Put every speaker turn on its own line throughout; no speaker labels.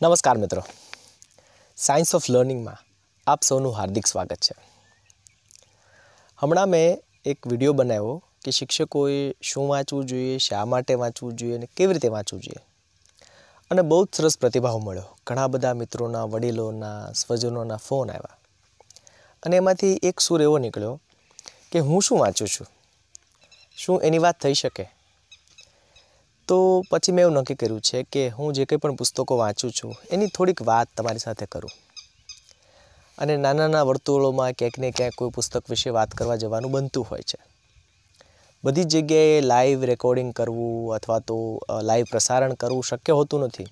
નમસ્કાર મિત્રો science of લર્નિંગમાં આપ સૌનું હાર્દિક સ્વાગત છે હમણાં મેં એક વિડીયો બનાવ્યો કે શિક્ષકોએ શું વાંચવું જોઈએ શા માટે વાંચવું જોઈએ અને કેવી રીતે વાંચવું જોઈએ અને બહુ જ સરસ પ્રતિભાવ મળ્યો ઘણા બધા મિત્રોના વડીલોના સ્વજનોના ફોન આવ્યા અને એમાંથી એક સૂર એવો નીકળ્યો કે હું શું વાંચું છું શું એની વાત થઈ શકે તો પછી મેં એવું નક્કી કર્યું છે કે હું જે કંઈ પણ પુસ્તકો વાંચું છું એની થોડીક વાત તમારી સાથે કરું અને નાના નાના વર્તુળોમાં ક્યાંક ને ક્યાંક કોઈ પુસ્તક વિશે વાત કરવા જવાનું બનતું હોય છે બધી જગ્યાએ લાઈવ રેકોર્ડિંગ કરવું અથવા તો લાઈવ પ્રસારણ કરવું શક્ય હોતું નથી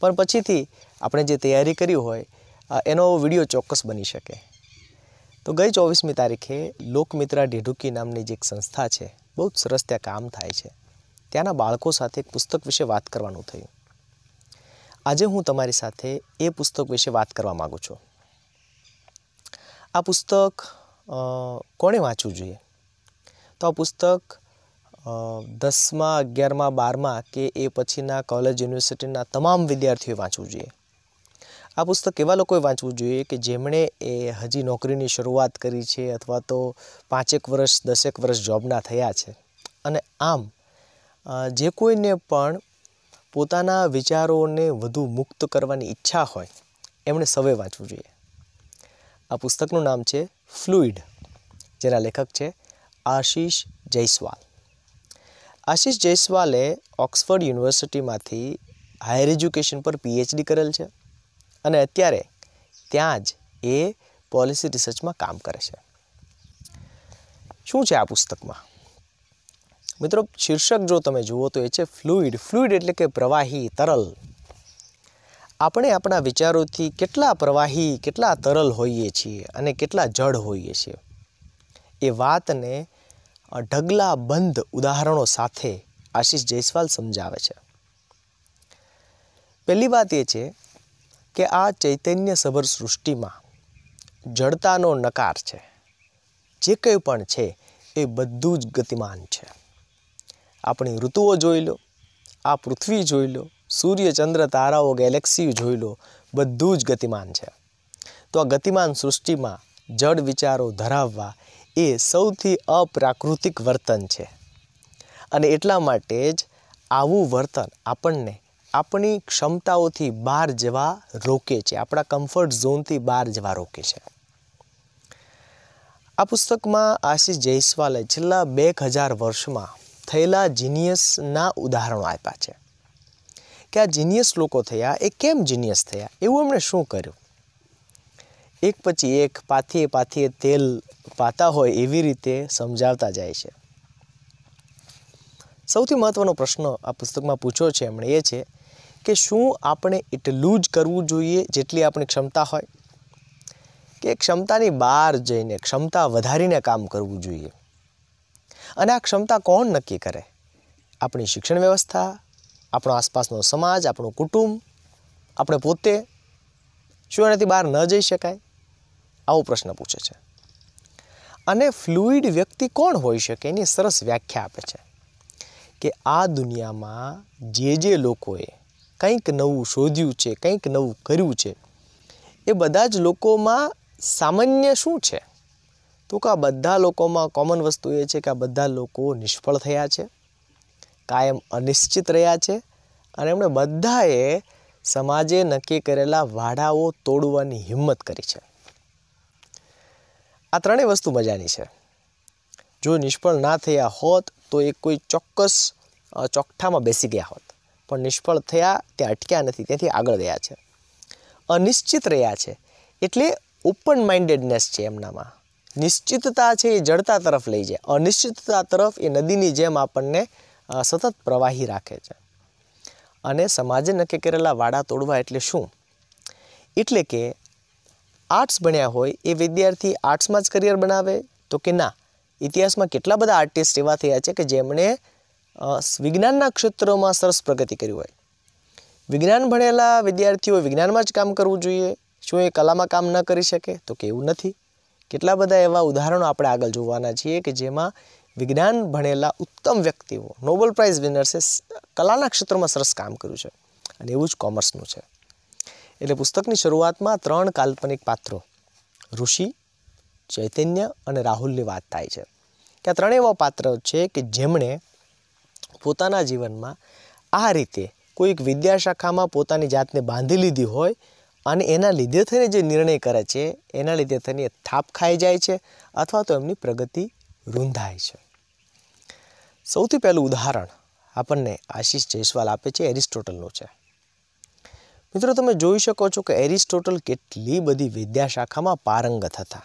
પણ પછીથી આપણે જે તૈયારી કરી હોય એનો વિડીયો ચોક્કસ બની શકે તો ગઈ ચોવીસમી તારીખે લોકમિત્રા ઢેઢુકી નામની જે એક સંસ્થા છે બહુ જ સરસ ત્યાં કામ થાય છે ત્યાંના બાળકો સાથે પુસ્તક વિશે વાત કરવાનું થયું આજે હું તમારી સાથે એ પુસ્તક વિશે વાત કરવા માગું છું આ પુસ્તક કોણે વાંચવું જોઈએ તો આ પુસ્તક દસમા અગિયારમાં બારમા કે એ પછીના કોલેજ યુનિવર્સિટીના તમામ વિદ્યાર્થીઓએ વાંચવું જોઈએ આ પુસ્તક એવા લોકોએ વાંચવું જોઈએ કે જેમણે એ હજી નોકરીની શરૂઆત કરી છે અથવા તો પાંચેક વર્ષ દસેક વર્ષ જોબના થયા છે અને આમ જે કોઈને પણ પોતાના વિચારોને વધુ મુક્ત કરવાની ઈચ્છા હોય એમણે સવે વાંચવું જોઈએ આ પુસ્તકનું નામ છે ફ્લુઇડ જેના લેખક છે આશીષ જયસ્વાલ આશીષ જયસ્વાલે ઓક્સફર્ડ યુનિવર્સિટીમાંથી હાયર એજ્યુકેશન પર પીએચડી કરેલ છે અને અત્યારે ત્યાં જ એ પોલિસી રિસર્ચમાં કામ કરે છે શું છે આ પુસ્તકમાં મિત્રો શીર્ષક જો તમે જુઓ તો એ છે ફ્લુઇડ ફ્લુઇડ એટલે કે પ્રવાહી તરલ આપણે આપણા વિચારોથી કેટલા પ્રવાહી કેટલા તરલ હોઈએ છીએ અને કેટલા જળ હોઈએ છીએ એ વાતને ઢગલા બંધ ઉદાહરણો સાથે આશીષ જયસ્વાલ સમજાવે છે પહેલી વાત એ છે કે આ ચૈતન્યસભર સૃષ્ટિમાં જડતાનો નકાર છે જે કંઈ પણ છે એ બધું જ ગતિમાન છે આપણી ઋતુઓ જોઈ લો આ પૃથ્વી જોઈ લો સૂર્ય ચંદ્ર તારાઓ ગેલેક્સી જોઈ લો બધું જ ગતિમાન છે તો આ ગતિમાન સૃષ્ટિમાં જડ વિચારો ધરાવવા એ સૌથી અપ્રાકૃતિક વર્તન છે અને એટલા માટે જ આવું વર્તન આપણને આપણી ક્ષમતાઓથી બહાર જવા રોકે છે આપણા કમ્ફર્ટ ઝોનથી બહાર જવા રોકે છે આ પુસ્તકમાં આશીષ જયસ્વાલે છેલ્લા બે હજાર વર્ષમાં થયેલા જીનિયસના ઉદાહરણો આપ્યા છે કે આ જીનિયસ લોકો થયા એ કેમ જીનિયસ થયા એવું એમણે શું કર્યું એક પછી એક પાથીએ પાથીએ તેલ પાતા હોય એવી રીતે સમજાવતા જાય છે સૌથી મહત્ત્વનો પ્રશ્ન આ પુસ્તકમાં પૂછ્યો છે એમણે એ છે કે શું આપણે એટલું જ કરવું જોઈએ જેટલી આપણી ક્ષમતા હોય કે ક્ષમતાની બહાર જઈને ક્ષમતા વધારીને કામ કરવું જોઈએ અને આ ક્ષમતા કોણ નક્કી કરે આપણી શિક્ષણ વ્યવસ્થા આપણો આસપાસનો સમાજ આપણું કુટુંબ આપણે પોતે શું એનાથી બહાર ન જઈ શકાય આવો પ્રશ્ન પૂછે છે અને ફ્લુઇડ વ્યક્તિ કોણ હોઈ શકે એની સરસ વ્યાખ્યા આપે છે કે આ દુનિયામાં જે જે લોકોએ કંઈક નવું શોધ્યું છે કંઈક નવું કર્યું છે એ બધા જ લોકોમાં સામાન્ય શું છે તો કે આ બધા લોકોમાં કોમન વસ્તુ એ છે કે આ બધા લોકો નિષ્ફળ થયા છે કાયમ અનિશ્ચિત રહ્યા છે અને એમણે બધાએ સમાજે નક્કી કરેલા વાડાઓ તોડવાની હિંમત કરી છે આ ત્રણેય વસ્તુ મજાની છે જો નિષ્ફળ ના થયા હોત તો એ કોઈ ચોક્કસ ચોકઠામાં બેસી ગયા હોત પણ નિષ્ફળ થયા તે અટક્યા નથી ત્યાંથી આગળ ગયા છે અનિશ્ચિત રહ્યા છે એટલે ઓપન માઇન્ડેડનેસ છે એમનામાં નિશ્ચિતતા છે એ જડતા તરફ લઈ જાય અનિશ્ચિતતા તરફ એ નદીની જેમ આપણને સતત પ્રવાહી રાખે છે અને સમાજે નક્કી કરેલા વાડા તોડવા એટલે શું એટલે કે આર્ટ્સ ભણ્યા હોય એ વિદ્યાર્થી આર્ટ્સમાં જ કરિયર બનાવે તો કે ના ઇતિહાસમાં કેટલા બધા આર્ટિસ્ટ એવા થયા છે કે જેમણે વિજ્ઞાનના ક્ષેત્રોમાં સરસ પ્રગતિ કરી હોય વિજ્ઞાન ભણેલા વિદ્યાર્થીઓ વિજ્ઞાનમાં જ કામ કરવું જોઈએ શું એ કલામાં કામ ન કરી શકે તો કે એવું નથી કેટલા બધા એવા ઉદાહરણો આપણે આગળ જોવાના છીએ કે જેમાં વિજ્ઞાન ભણેલા ઉત્તમ વ્યક્તિઓ નોબલ પ્રાઇઝ વિનર્સે કલાના ક્ષેત્રમાં સરસ કામ કર્યું છે અને એવું જ કોમર્સનું છે એટલે પુસ્તકની શરૂઆતમાં ત્રણ કાલ્પનિક પાત્રો ઋષિ ચૈતન્ય અને રાહુલની વાત થાય છે કે આ ત્રણેય એવા પાત્ર છે કે જેમણે પોતાના જીવનમાં આ રીતે કોઈક વિદ્યાશાખામાં પોતાની જાતને બાંધી લીધી હોય અને એના લીધે થઈને જે નિર્ણય કરે છે એના લીધે થઈને થાપ ખાઈ જાય છે અથવા તો એમની પ્રગતિ રૂંધાય છે સૌથી પહેલું ઉદાહરણ આપણને આશીષ જયસ્વાલ આપે છે એરિસ્ટોટલનું છે મિત્રો તમે જોઈ શકો છો કે એરિસ્ટોટલ કેટલી બધી વિદ્યાશાખામાં પારંગત હતા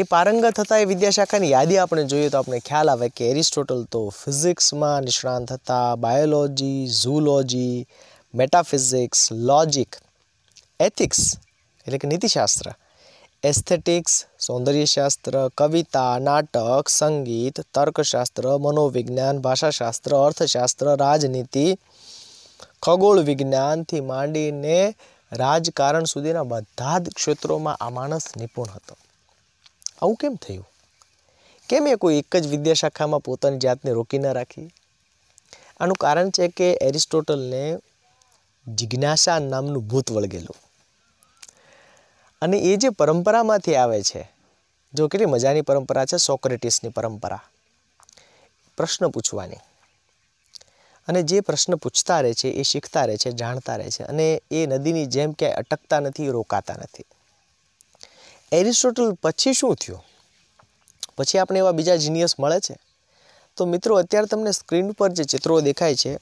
એ પારંગત હતા એ વિદ્યાશાખાની યાદી આપણે જોઈએ તો આપણે ખ્યાલ આવે કે એરિસ્ટોટલ તો ફિઝિક્સમાં નિષ્ણાંત હતા biology zoology metaphysics logic ethics એટલે કે નીતિશાસ્ત્ર એસ્થેટિક્સ સૌંદર્ય શાસ્ત્ર કવિતા નાટક સંગીત તર્કશાસ્ત્ર મનોવિજ્ઞાન ભાષાશાસ્ત્ર અર્થશાસ્ત્ર રાજનીતિ ખગોળ વિજ્ઞાન થી માંડીને રાજકારણ સુધીના બધા જ ક્ષેત્રોમાં આ માણસ નિપુણ હતો આવું કેમ થયું કેમે કોઈ એક જ વિદ્યાશાખામાં પોતાની જાતને રોકી નાખી આનું કારણ છે કે એરિસ્ટોટલને જિજ્ઞાસા નામનું ભૂત વળગેલું અને એ જે પરંપરામાંથી આવે છે જો કેટલી મજાની પરંપરા છે સોક્રેટિસની પરંપરા પ્રશ્ન પૂછવાની અને જે પ્રશ્ન પૂછતા રહે છે એ શીખતા રહે છે જાણતા રહે છે અને એ નદીની જેમ ક્યાંય અટકતા નથી રોકાતા નથી એરિસ્ટોટલ પછી શું થયું પછી આપણે એવા બીજા જીનિયસ મળે છે તો મિત્રો અત્યારે તમને સ્ક્રીન પર જે ચિત્રો દેખાય છે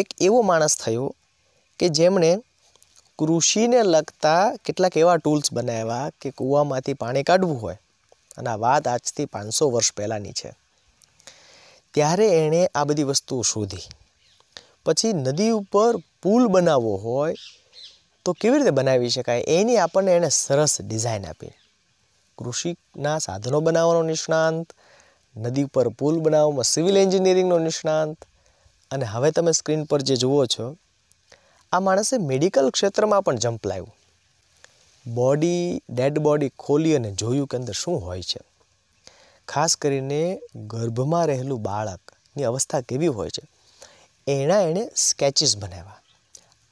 એક એવો માણસ થયો કે જેમણે કૃષિને લગતા કેટલાક એવા ટૂલ્સ બનાવ્યા કે કૂવામાંથી પાણી કાઢવું હોય અને આ વાત આજથી પાંચસો વર્ષ પહેલાંની છે ત્યારે એણે આ બધી વસ્તુઓ શોધી પછી નદી ઉપર પુલ બનાવવો હોય તો કેવી રીતે બનાવી શકાય એની આપણને એણે સરસ ડિઝાઇન આપી કૃષિના સાધનો બનાવવાનો નિષ્ણાંત નદી ઉપર પુલ બનાવવામાં સિવિલ એન્જિનિયરિંગનો નિષ્ણાંત અને હવે તમે સ્ક્રીન પર જે જુઓ છો આ માણસે મેડિકલ ક્ષેત્રમાં પણ જંપ લાવ્યું બોડી ડેડ બોડી ખોલી અને જોયું કે અંદર શું હોય છે ખાસ કરીને ગર્ભમાં રહેલું બાળકની અવસ્થા કેવી હોય છે એણા એણે સ્કેચિસ બનાવ્યા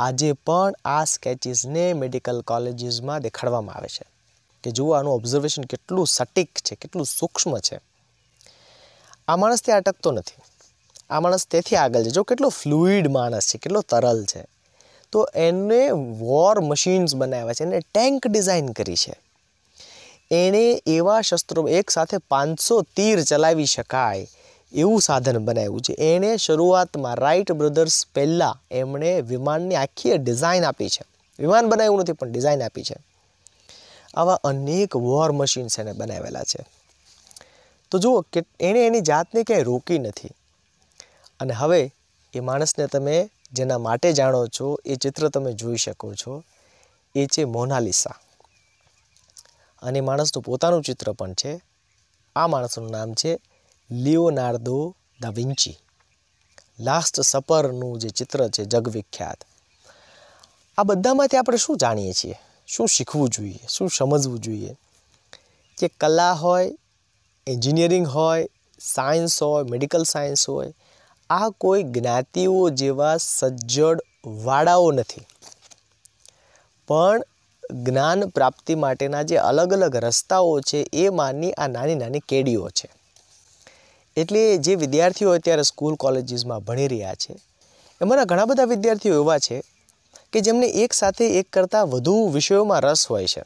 આજે પણ આ સ્કેચિસને મેડિકલ કોલેજીસમાં દેખાડવામાં આવે છે કે જુઓ આનું ઓબ્ઝર્વેશન કેટલું સટીક છે કેટલું સૂક્ષ્મ છે આ માણસ ત્યાં અટકતો નથી આ માણસ તેથી આગળ છે જો કેટલો ફ્લુઇડ માણસ છે કેટલો તરલ છે તો એને વોર મશીન્સ બનાવ્યા છે એને ટેન્ક ડિઝાઇન કરી છે એણે એવા શસ્ત્રો એકસાથે પાંચસો તીર ચલાવી શકાય એવું સાધન બનાવ્યું છે એણે શરૂઆતમાં રાઇટ બ્રધર્સ પહેલાં એમણે વિમાનની આખી ડિઝાઇન આપી છે વિમાન બનાવ્યું નથી પણ ડિઝાઇન આપી છે આવા અનેક વોર મશીન્સ એને બનાવેલા છે તો જુઓ કે એણે એની જાતને ક્યાંય રોકી નથી અને હવે એ માણસને તમે જેના માટે જાણો છો એ ચિત્ર તમે જોઈ શકો છો એ છે મોનાલિસા અને માણસનું પોતાનું ચિત્ર પણ છે આ માણસનું નામ છે લિયોનાર્દો દા વિન્ચી લાસ્ટ સપરનું જે ચિત્ર છે જગવિખ્યાત આ બધામાંથી આપણે શું જાણીએ છીએ શું શીખવું જોઈએ શું સમજવું જોઈએ કે કલા હોય એન્જિનિયરિંગ હોય સાયન્સ હોય મેડિકલ સાયન્સ હોય આ કોઈ જ્ઞાતિઓ જેવા સજ્જડ વાડાઓ નથી પણ જ્ઞાન પ્રાપ્તિ માટેના જે અલગ અલગ રસ્તાઓ છે એ માની આ નાની નાની કેડીઓ છે એટલે જે વિદ્યાર્થીઓ અત્યારે સ્કૂલ કોલેજીસમાં ભણી રહ્યા છે એમાંના ઘણા બધા વિદ્યાર્થીઓ એવા છે કે જેમને એક સાથે એક કરતાં વધુ વિષયોમાં રસ હોય છે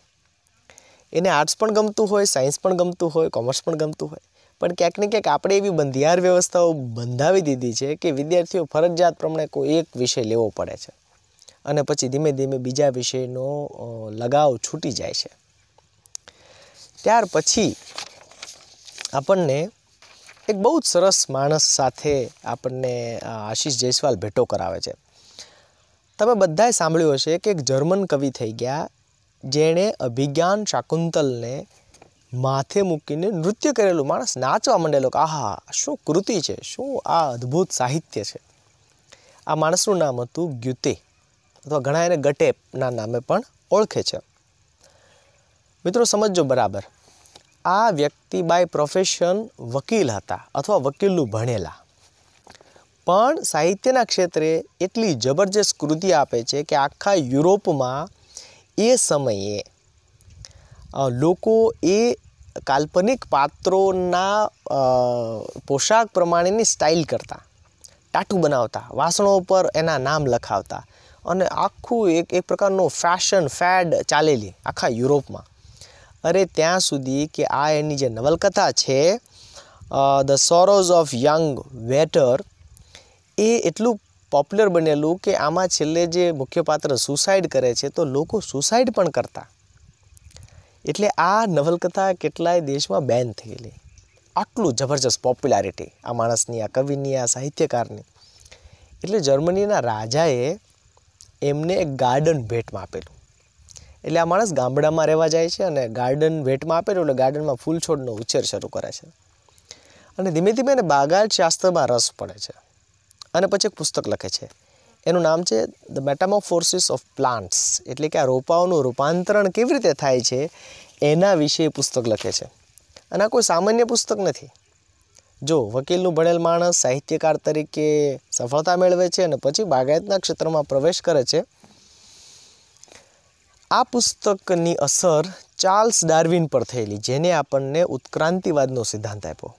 એને આર્ટ્સ પણ ગમતું હોય સાયન્સ પણ ગમતું હોય કોમર્સ પણ ગમતું હોય પણ ક્યાંક ને ક્યાંક આપણે એવી બંધિયાર વ્યવસ્થાઓ બંધાવી દીધી છે કે વિદ્યાર્થીઓ ફરજિયાત પ્રમાણે કોઈ એક વિષય લેવો પડે છે અને પછી ધીમે ધીમે બીજા વિષયનો લગાવ છૂટી જાય છે ત્યાર પછી આપણને એક બહુ જ સરસ માણસ સાથે આપણને આશીષ જયસ્વાલ ભેટો કરાવે છે તમે બધાએ સાંભળ્યું હશે કે એક જર્મન કવિ થઈ ગયા જેણે અભિજ્ઞાન શાકુંતલને માથે મૂકીને નૃત્ય કરેલું માણસ નાચવા માંડેલો કે આહા શું કૃતિ છે શું આ અદ્ભુત સાહિત્ય છે આ માણસનું નામ હતું ગ્યુતે અથવા ઘણા એને ગટેપના નામે પણ ઓળખે છે મિત્રો સમજો બરાબર આ વ્યક્તિ બાય પ્રોફેશન વકીલ હતા અથવા વકીલનું ભણેલા પણ સાહિત્યના ક્ષેત્રે એટલી જબરજસ્ત કૃતિ આપે છે કે આખા યુરોપમાં એ સમયે લોકો એ કાલ્પનિક પાત્રોના પોશાક પ્રમાણેની સ્ટાઇલ કરતા ટાટુ બનાવતા વાસણો પર એના નામ લખાવતા અને આખું એક એક પ્રકારનો ફેશન ફેડ ચાલેલી આખા યુરોપમાં અરે ત્યાં સુધી કે આ એની જે નવલકથા છે the sorrows of young Werther એ એટલું પોપ્યુલર બનેલું કે આમાં છેલ્લે જે મુખ્ય પાત્ર સુસાઇડ કરે છે તો લોકો સુસાઇડ પણ કરતા એટલે આ નવલકથા કેટલાય દેશમાં બેન થયેલી આટલું જબરજસ્ત પોપ્યુલારિટી આ માણસની આ કવિની આ સાહિત્યકારની એટલે જર્મનીના રાજાએ એમને એક ગાર્ડન ભેટમાં આપેલું એટલે આ માણસ ગામડામાં રહેવા જાય છે અને ગાર્ડન ભેટમાં આપેલું એટલે ગાર્ડનમાં ફૂલ છોડનો ઉછેર શરૂ કરે છે અને ધીમે ધીમે એને બાગાયત શાસ્ત્રમાં રસ પડે છે અને પછી એક પુસ્તક લખે છે એનું નામ છે ધ મેટામોફોર્સિસ ઓફ પ્લાન્ટ્સ એટલે કે આ રોપાઓનું રૂપાંતરણ કેવી રીતે થાય છે એના વિશે પુસ્તક લખે છે અને આ કોઈ સામાન્ય પુસ્તક નથી જો વકીલનું ભણેલ માણસ સાહિત્યકાર તરીકે સફળતા મેળવે છે અને પછી બાગાયતના ક્ષેત્રમાં પ્રવેશ કરે છે આ પુસ્તકની અસર ચાર્લ્સ ડાર્વિન પર થયેલી જેને આપણને ઉત્ક્રાંતિવાદનો સિદ્ધાંત આપ્યો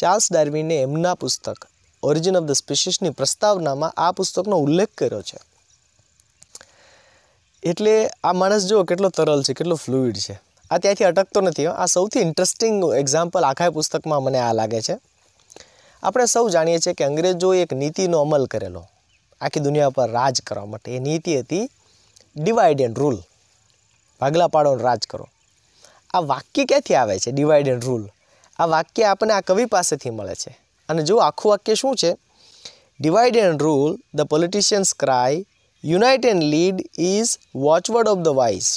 ચાર્લ્સ ડાર્વિને એમના પુસ્તક ઓરિજિન ઓફ ધ સ્પીશીસની પ્રસ્તાવનામાં આ પુસ્તકનો ઉલ્લેખ કર્યો છે એટલે આ માણસ જુઓ કેટલો તરલ છે કેટલો ફ્લુઇડ છે આ ત્યાંથી અટકતો નથી આ સૌથી ઇન્ટરેસ્ટિંગ એક્ઝામ્પલ આખા પુસ્તકમાં મને આ લાગે છે આપણે સૌ જાણીએ છીએ કે અંગ્રેજોએ એક નીતિનો અમલ કરેલો આખી દુનિયા પર રાજ કરવા માટે એ નીતિ હતી ડિવાઇડ એન્ડ રૂલ ભાગલા પાડો રાજ કરો આ વાક્ય ક્યાંથી આવે છે ડિવાઇડ એન્ડ રૂલ આ વાક્ય આપણને આ કવિ પાસેથી મળે છે અને જો આખું વાક્ય શું છે divide and rule the politicians cry unite and lead is watchword of the wise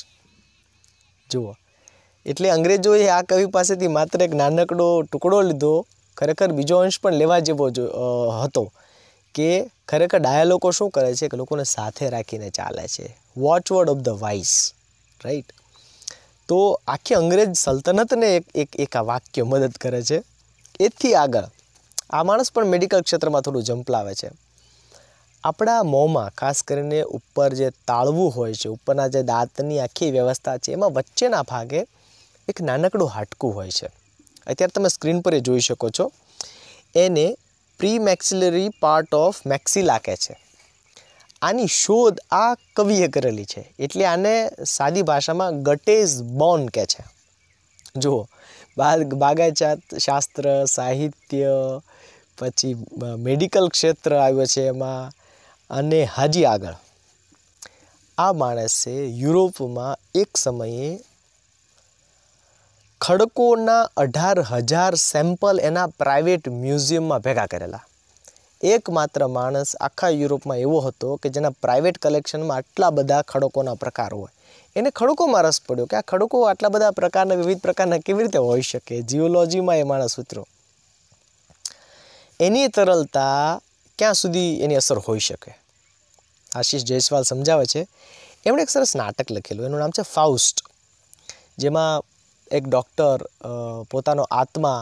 જુઓ એટલે અંગ્રેજોએ આ કવિ પાસેથી માત્ર એક નાનકડો ટુકડો લીધો ખરેખર બીજો અંશ પણ લેવા જેવો જો હતો કે ખરેખર ડાયાલોકો શું કરે છે કે લોકોને સાથે રાખીને ચાલે છે watchword of the wise right તો આખી અંગ્રેજ સલ્તનતને એક એક એક આ વાક્ય મદદ કરે છે એથી આગળ આ માણસ પણ મેડિકલ ક્ષેત્રમાં થોડું જંપલાવે છે આપણા મોંમાં ખાસ કરીને ઉપર જે તાળવું હોય છે ઉપરના જે દાંતની આખી વ્યવસ્થા છે એમાં વચ્ચેના ભાગે એક નાનકડું હાટકું હોય છે અત્યારે તમે સ્ક્રીન પર એ જોઈ શકો છો એને pre maxillary part of maxilla કહે છે આની શોધ આ કવિએ કરેલી છે એટલે આને સાદી ભાષામાં ગટેઝ બોન કહે છે જુઓ બાગાચાત શાસ્ત્ર સાહિત્ય પછી મેડિકલ ક્ષેત્ર આવ્યો છે એમાં અને હાજી આગળ આ માણસે યુરોપમાં એક સમયે ખડકોના અઢાર હજાર સેમ્પલ એના પ્રાઇવેટ મ્યુઝિયમમાં ભેગા કરેલા એકમાત્ર માણસ આખા યુરોપમાં એવો હતો કે જેના પ્રાઇવેટ કલેક્શનમાં આટલા બધા ખડકોના પ્રકાર હોય એને ખડકોમાં રસ પડ્યો કે આ ખડકો આટલા બધા પ્રકારના વિવિધ પ્રકારના કેવી રીતે હોઈ શકે જીઓલોજીમાં એ માણસ ઉતર્યો એની તરલતા ક્યાં સુધી એની અસર હોઈ શકે આશીષ જયસ્વાલ સમજાવે છે એમણે એક સરસ નાટક લખેલું એનું નામ છે ફાઉસ્ટ જેમાં એક ડૉક્ટર પોતાનો આત્મા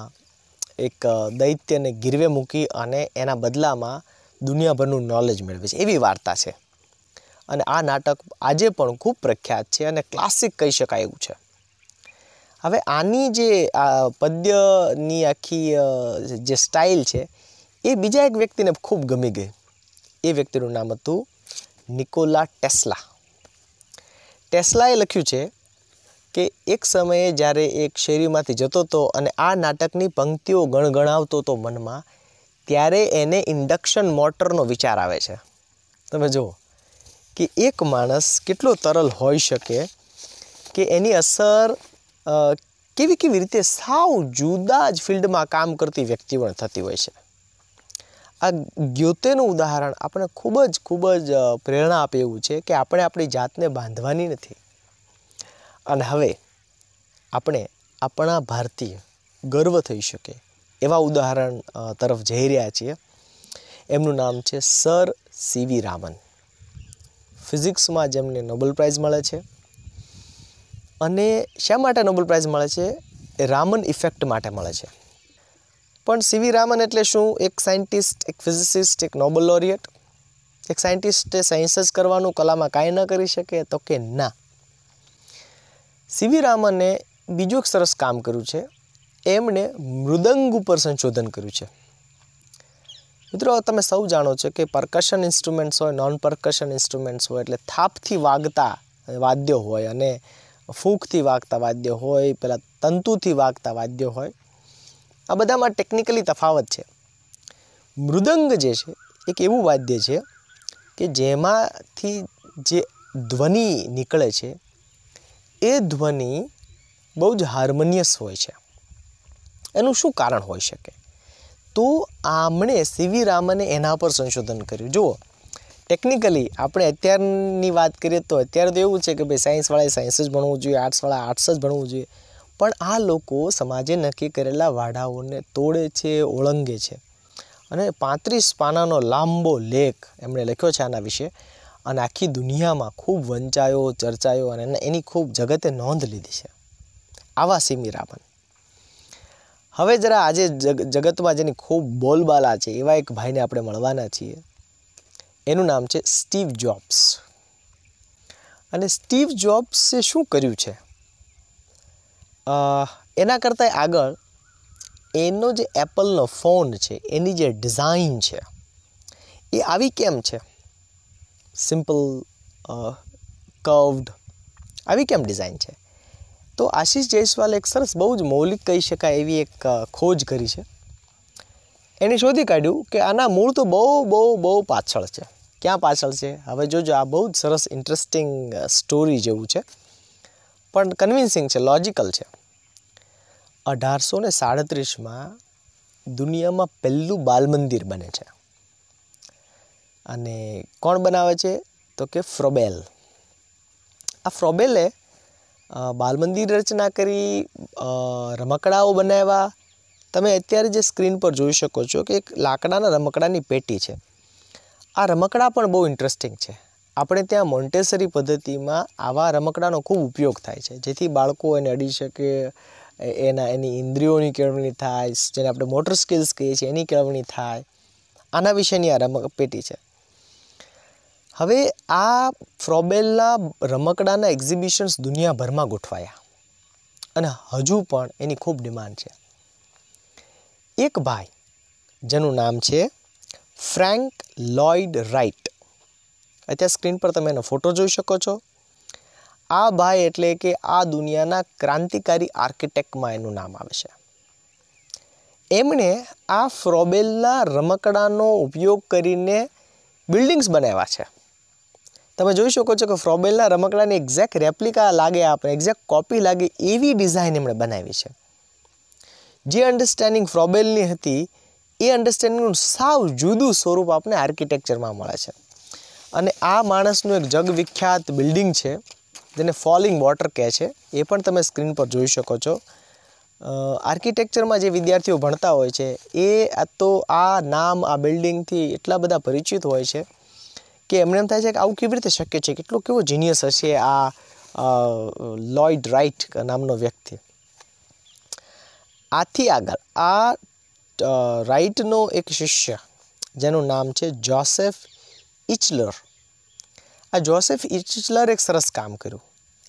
એક દૈત્યને ગીરવે મૂકી અને એના બદલામાં દુનિયાભરનું નોલેજ મેળવે છે એવી વાર્તા છે અને આ નાટક આજે પણ ખૂબ પ્રખ્યાત છે અને ક્લાસિક કહી શકાય એવું છે હવે આની જે પદ્યની આખી જે સ્ટાઇલ છે એ બીજા એક વ્યક્તિને ખૂબ ગમી ગઈ એ વ્યક્તિનું નામ હતું નિકોલા ટેસ્લા ટેસ્લાએ લખ્યું છે કે એક સમયે જ્યારે એક શેરીમાંથી જતો હતો અને આ નાટકની પંક્તિઓ ગણગણાવતો હતો મનમાં ત્યારે એને ઇન્ડક્શન મોટરનો વિચાર આવે છે તમે જુઓ કે એક માણસ કેટલો તરલ હોઈ શકે કે એની અસર કેવી કેવી રીતે સાવ જુદા જ ફિલ્ડમાં કામ કરતી વ્યક્તિ પણ થતી હોય છે આ ગ્યોતેનું ઉદાહરણ આપણે ખૂબ જ ખૂબ જ પ્રેરણા આપે એવું છે કે આપણે આપણી જાતને બાંધવાની નથી અને હવે આપણે આપણા ભારતીય ગર્વ થઈ શકે એવા ઉદાહરણ તરફ જઈ રહ્યા છીએ એમનું નામ છે સર સીવી રામન ફિઝિક્સમાં જેમને નોબેલ પ્રાઇઝ મળે છે અને શા માટે નોબલ પ્રાઇઝ મળે છે રામન ઇફેક્ટ માટે મળે છે પણ સીવી રામન એટલે શું એક સાયન્ટિસ્ટ એક ફિઝિસિસ્ટ એક નોબલ લોરિયટ એક સાયન્ટિસ્ટે સાયન્સ જ કરવાનું કલામાં કાંઈ ન કરી શકે તો કે ના સીવી રામને બીજું એક સરસ કામ કર્યું છે એમણે મૃદંગ ઉપર સંશોધન કર્યું છે મિત્રો તમે સૌ જાણો છો કે પર્કશન ઇન્સ્ટ્રુમેન્ટ્સ હોય નોન પર્કશન ઇન્સ્ટ્રુમેન્ટ્સ હોય એટલે થાપથી વાગતા વાદ્યો હોય અને ફૂગથી વાગતા વાદ્ય હોય પેલા તંતુથી વાગતા વાદ્ય હોય આ બધામાં ટેકનિકલી તફાવત છે મૃદંગ જે છે એક એવું વાદ્ય છે કે જેમાંથી જે ધ્વનિ નીકળે છે એ ધ્વનિ બહુ જ હાર્મોનિયસ હોય છે એનું શું કારણ હોઈ શકે તો આમણે સીવી રામને એના પર સંશોધન કર્યું જુઓ ટેકનિકલી આપણે અત્યારની વાત કરીએ તો અત્યારે તો એવું છે કે ભાઈ સાયન્સવાળાએ સાયન્સ જ ભણવું જોઈએ આર્ટ્સવાળા આર્ટ્સ જ ભણવું જોઈએ પણ આ લોકો સમાજે નક્કી કરેલા વાડાઓને તોડે છે ઓળંગે છે અને પાંત્રીસ પાનાનો લાંબો લેખ એમણે લખ્યો છે આના વિશે અને આખી દુનિયામાં ખૂબ વંચાયો ચર્ચાયો અને એની ખૂબ જગતે નોંધ લીધી છે આવા સિમી રાવણ હવે જરા આજે જગતમાં જેની ખૂબ બોલબાલા છે એવા એક ભાઈને આપણે મળવાના છીએ એનું નામ છે સ્ટીવ જોબ્સ અને સ્ટીવ જોબ્સે શું કર્યું છે એના કરતાં આગળ એનો જે એપલનો ફોન છે એની જે ડિઝાઇન છે એ આવી કેમ છે સિમ્પલ કર્વડ આવી કેમ ડિઝાઇન છે તો આશીષ જયસ્વાલ એક સરસ બહુ જ મૌલિક કહી શકાય એવી એક ખોજ કરી છે એને શોધી કાઢ્યું કે આના મૂળ તો બહુ બહુ બહુ પાછળ છે ક્યાં પાછળ છે હવે જોજો આ બહુ જ સરસ ઇન્ટરેસ્ટિંગ સ્ટોરી જેવું છે પણ કન્વિન્સિંગ છે લોજિકલ છે અઢારસો ને સાડત્રીસમાં દુનિયામાં પહેલું બાલમંદિર બને છે અને કોણ બનાવે છે તો કે ફ્રોબેલ આ ફ્રોબેલે બાલમંદિર રચના કરી રમકડાઓ બનાવ્યા તમે અત્યારે જે સ્ક્રીન પર જોઈ શકો છો કે એક લાકડાના રમકડાની પેટી છે આ રમકડા પણ બહુ ઇન્ટરેસ્ટિંગ છે આપણે ત્યાં મોન્ટેસરી પદ્ધતિમાં આવા રમકડાનો ખૂબ ઉપયોગ થાય છે જેથી બાળકો એને અડી શકે એના એની ઇન્દ્રિયોની કેળવણી થાય જેને આપણે મોટર સ્કિલ્સ કહીએ છીએ એની કેળવણી થાય આના વિશેની આ રમક પેટી છે હવે આ ફ્રોબેલના રમકડાના એક્ઝિબિશન્સ દુનિયાભરમાં ગોઠવાયા અને હજુ પણ એની ખૂબ ડિમાન્ડ છે એક ભાઈ જેનું નામ છે ફ્રેન્ક લોઇડ રાઇટ અત્યારે સ્ક્રીન પર તમે એનો ફોટો જોઈ શકો છો આ ભાઈ એટલે કે આ દુનિયાના ક્રાંતિકારી આર્કિટેક્ટમાં એનું નામ આવે છે એમણે આ ફ્રોબેલના રમકડાનો ઉપયોગ કરીને બિલ્ડિંગ્સ બનાવ્યા છે તમે જોઈ શકો છો કે ફ્રોબેલના રમકડાની એક્ઝેક્ટ રેપ્લિકા લાગે આપણે એક્ઝેક્ટ કોપી લાગે એવી ડિઝાઇન એમણે બનાવી છે જે અન્ડરસ્ટેન્ડિંગ ફ્રોબેલની હતી એ અન્ડરસ્ટેન્ડિંગનું સાવ જુદું સ્વરૂપ આપણે આર્કિટેક્ચરમાં મળે છે અને આ માણસનું એક જગવિખ્યાત બિલ્ડિંગ છે જેને ફોલિંગ વોટર કહે છે એ પણ તમે સ્ક્રીન પર જોઈ શકો છો આર્કિટેક્ચરમાં જે વિદ્યાર્થીઓ ભણતા હોય છે એ તો આ નામ આ બિલ્ડિંગથી એટલા બધા પરિચિત હોય છે કે એમને એમ થાય છે કે આવું કેવી રીતે શક્ય છે કેટલો કેવો જીનિયસ હશે આ લોઇડ રાઇટ નામનો વ્યક્તિ આથી આગળ આ રાઇટનો એક શિષ્ય જેનું નામ છે જોસેફ ઇચલર આ જોસેફ ઇચલર એક સરસ કામ કર્યું